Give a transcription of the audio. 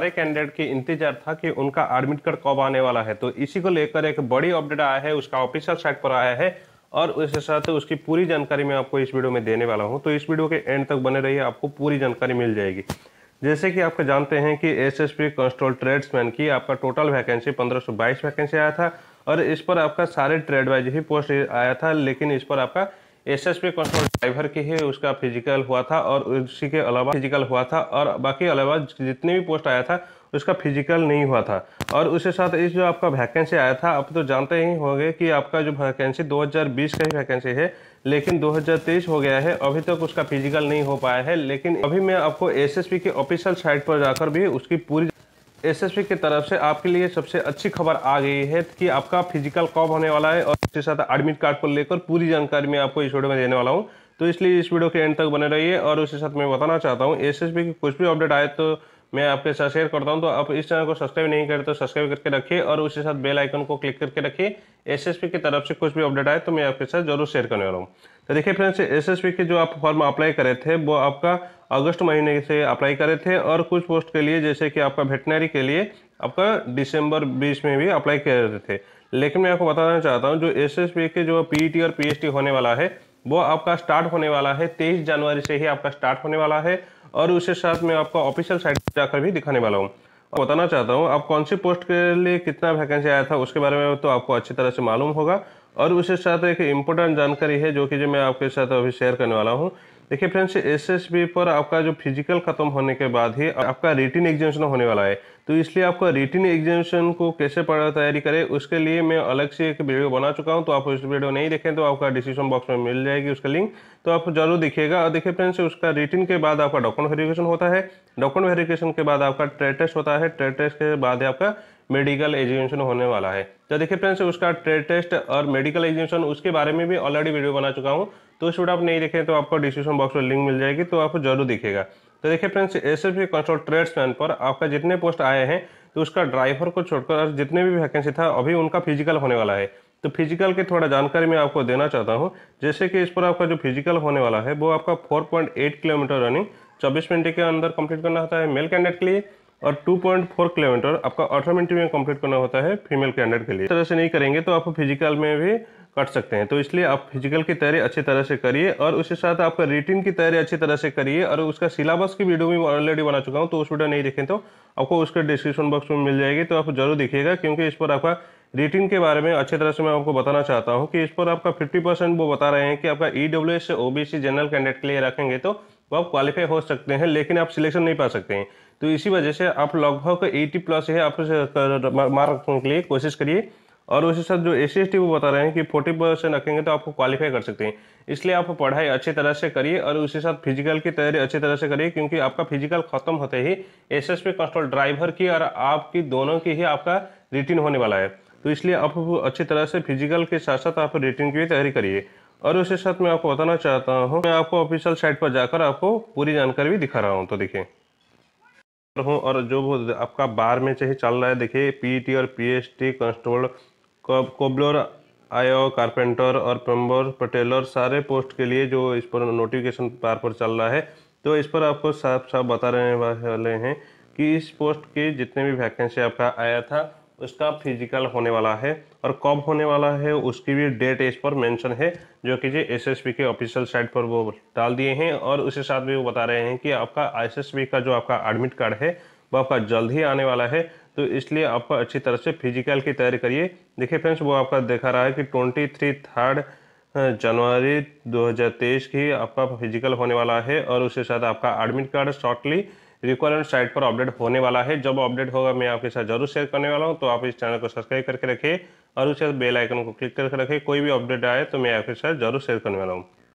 सारे कैंडिडेट के इंतजार था कि उनका एडमिट कार्ड कब आने वाला है तो इसी को लेकर एक बड़ी अपडेट आया है उसका ऑफिशियल साइट पर आया है और उसके साथ उसकी पूरी जानकारी मैं आपको इस वीडियो में देने वाला हूँ तो इस वीडियो के एंड तक बने रहिए आपको पूरी जानकारी मिल जाएगी जैसे कि आप जानते हैं कि S S P constable tradesman की आपका टोटल वैकेंसी 1522 वैकेंसी आया था और इस पर आपका सारे ट्रेड वाइज ही पोस्ट आया था लेकिन इस पर आपका S S P constable driver की ही उसका फिजिकल हुआ था और उसी के अलावा फिजिकल हुआ था और बाकी अलावा जितनी भी पोस्ट आया था उसका फिजिकल नहीं हुआ था और उसके साथ इस जो आपका वैकेंसी आया था आप तो जानते ही होंगे कि आपका जो वैकेंसी 2020 का ही वैकेंसी है लेकिन 2023 हो गया है अभी तक तो उसका फिजिकल नहीं हो पाया है लेकिन अभी मैं आपको एसएसपी के ऑफिशियल साइट पर जाकर भी उसकी पूरी एसएसपी की तरफ से आपके लिए सबसे अच्छी खबर आ गई है कि आपका फिजिकल कब होने वाला है और इसके साथ एडमिट कार्ड को लेकर पूरी जानकारी मैं आपको इस वीडियो में देने वाला हूँ तो इसलिए इस वीडियो के एंड तक बने रहिए और उसके साथ मैं बताना चाहता हूँ एसएसबी की कुछ भी अपडेट आए तो मैं आपके साथ शेयर करता हूँ तो आप इस चैनल को सब्सक्राइब नहीं करें तो सब्सक्राइब करके रखिए और उसके साथ बेल आइकन को क्लिक करके रखिए एसएसपी की तरफ से कुछ भी अपडेट आए तो मैं आपके साथ जरूर शेयर करने वाला हूँ तो देखिए फ्रेंड्स एसएसपी के जो आप फॉर्म अप्लाई करे थे वो आपका अगस्त महीने से अप्लाई करे थे और कुछ पोस्ट के लिए जैसे कि आपका वेटनरी के लिए आपका दिसंबर बीस में भी अप्लाई कर थे लेकिन मैं आपको बताना चाहता हूँ जो एस के जो पी e और पी होने वाला है वो आपका स्टार्ट होने वाला है तेईस जनवरी से ही आपका स्टार्ट होने वाला है और उसके साथ मैं आपका ऑफिशियल साइट जाकर भी दिखाने वाला हूँ बताना चाहता हूँ आप कौन सी पोस्ट के लिए कितना वैकेंसी आया था उसके बारे में तो आपको अच्छी तरह से मालूम होगा और उसके साथ एक इम्पोर्टेंट जानकारी है जो कि जो मैं आपके साथ अभी शेयर करने वाला हूँ देखिए फ्रेंड्स एस पर आपका जो फिजिकल खत्म होने के बाद ही आपका रिटिन एग्जामेशन होने वाला है तो इसलिए आपका रिटिन एग्जामेशन को कैसे पढ़ा तैयारी करें उसके लिए मैं अलग से एक वीडियो बना चुका हूँ तो आप उस वीडियो नहीं देखें तो आपका डिस्क्रिप्शन बॉक्स में मिल जाएगी उसका लिंक तो आप जरूर देखिएगा और देखिए फ्रेंड्स उसका रिटिन के बाद आपका डॉक्यूमेंट वेरिफिकेशन होता है डॉक्यूमेंट वेरिफिकेशन के बाद आपका ट्रेटेस्ट होता है ट्रेटेस्ट के बाद आपका मेडिकल एजुकेशन होने वाला है तो देखिए फ्रेंड्स उसका ट्रेड टेस्ट और मेडिकल एजुकेशन उसके बारे में भी ऑलरेडी वीडियो बना चुका हूँ तो उस वीडियो आप नहीं देखें तो आपको डिस्क्रिप्शन बॉक्स में लिंक मिल जाएगी तो आपको जरूर दिखेगा तो देखिए friends S F control tradesman पर आपका जितने पोस्ट आए हैं तो उसका ड्राइवर को छोड़कर जितने भी वैकेंसी था अभी उनका फिजिकल होने वाला है तो फिजिकल की थोड़ा जानकारी मैं आपको देना चाहता हूँ जैसे कि इस पर आपका जो फिजिकल होने वाला है वो आपका 4.8 किलोमीटर रनिंग 24 मिनट के अंदर कंप्लीट करना होता है मेल कैंडिडेट के लिए और 2.4 किलोमीटर आपका मिनट में कंप्लीट करना होता है फीमेल कैंडिडेट के लिए तरह से नहीं करेंगे तो आप फिजिकल में भी कट सकते हैं तो इसलिए आप फिजिकल की तैयारी अच्छी तरह से करिए और उसके साथ आपका रिटिन की तैयारी अच्छी तरह से करिए और उसका सिलेबस की वीडियो भी ऑलरेडी बना चुका हूँ तो उस वीडियो नहीं देखें तो आपको उसके डिस्क्रिप्शन बॉक्स में मिल जाएगी तो आप जरूर देखिएगा क्योंकि इस पर आपका रिटिन के बारे में अच्छी तरह से मैं आपको बताना चाहता हूँ कि इस पर आपका फिफ्टी परसेंट वो बता रहे हैं कि आपका E W S O general candidate के लिए रखेंगे तो वो आप क्वालिफाई हो सकते हैं लेकिन आप सिलेक्शन नहीं पा सकते हैं तो इसी वजह से आप लगभग एटी प्लस है आप मार्क रखने के लिए कोशिश करिए और उसके साथ जो एस सी वो बता रहे हैं कि फोर्टी परसेंट रखेंगे तो आपको क्वालिफाई कर सकते हैं इसलिए आप पढ़ाई अच्छी तरह से करिए और उसके साथ फिजिकल की तैयारी अच्छी तरह से करिए क्योंकि आपका फिजिकल खत्म होते ही एस एस कांस्टेबल ड्राइवर की और आपकी दोनों की ही आपका रिटिन होने वाला है तो इसलिए आप अच्छी तरह से फिजिकल के साथ साथ आप रिटिन की भी तैयारी करिए और उसके साथ मैं आपको बताना चाहता हूँ मैं आपको ऑफिशियल साइट पर जाकर आपको पूरी जानकारी भी दिखा रहा हूँ तो देखिए हो और जो वो आपका बार में चाहे चल रहा है देखिए पीटी e और टी कांस्टेबल कोबलर आयो कारपेंटर और प्लम्बर पटेलर सारे पोस्ट के लिए जो इस पर नोटिफिकेशन बार पर चल रहा है तो इस पर आपको साफ साफ बता रहे वाले हैं कि इस पोस्ट के जितने भी वैकेंसी आपका आया था उसका फिजिकल होने वाला है और कब होने वाला है उसकी भी डेट इस पर मेंशन है जो कि जी एसएसबी के ऑफिशियल साइट पर वो डाल दिए हैं और उसी साथ भी वो बता रहे हैं कि आपका एसएसबी का जो आपका एडमिट कार्ड है वो आपका जल्द ही आने वाला है तो इसलिए आपको अच्छी तरह से फिजिकल की तैयारी करिए देखिए फ्रेंड्स वो आपका देखा रहा है कि ट्वेंटी थ्री थर्ड जनवरी दो की आपका फिजिकल होने वाला है और उसके साथ आपका admit card shortly requirement site पर अपडेट होने वाला है जब अपडेट होगा मैं आपके साथ जरूर शेयर करने वाला हूँ तो आप इस चैनल को सब्सक्राइब करके रखें और उसके बाद बेल आइकन को क्लिक करके रखें कोई भी अपडेट आए तो मैं आपके साथ जरूर शेयर करने वाला हूँ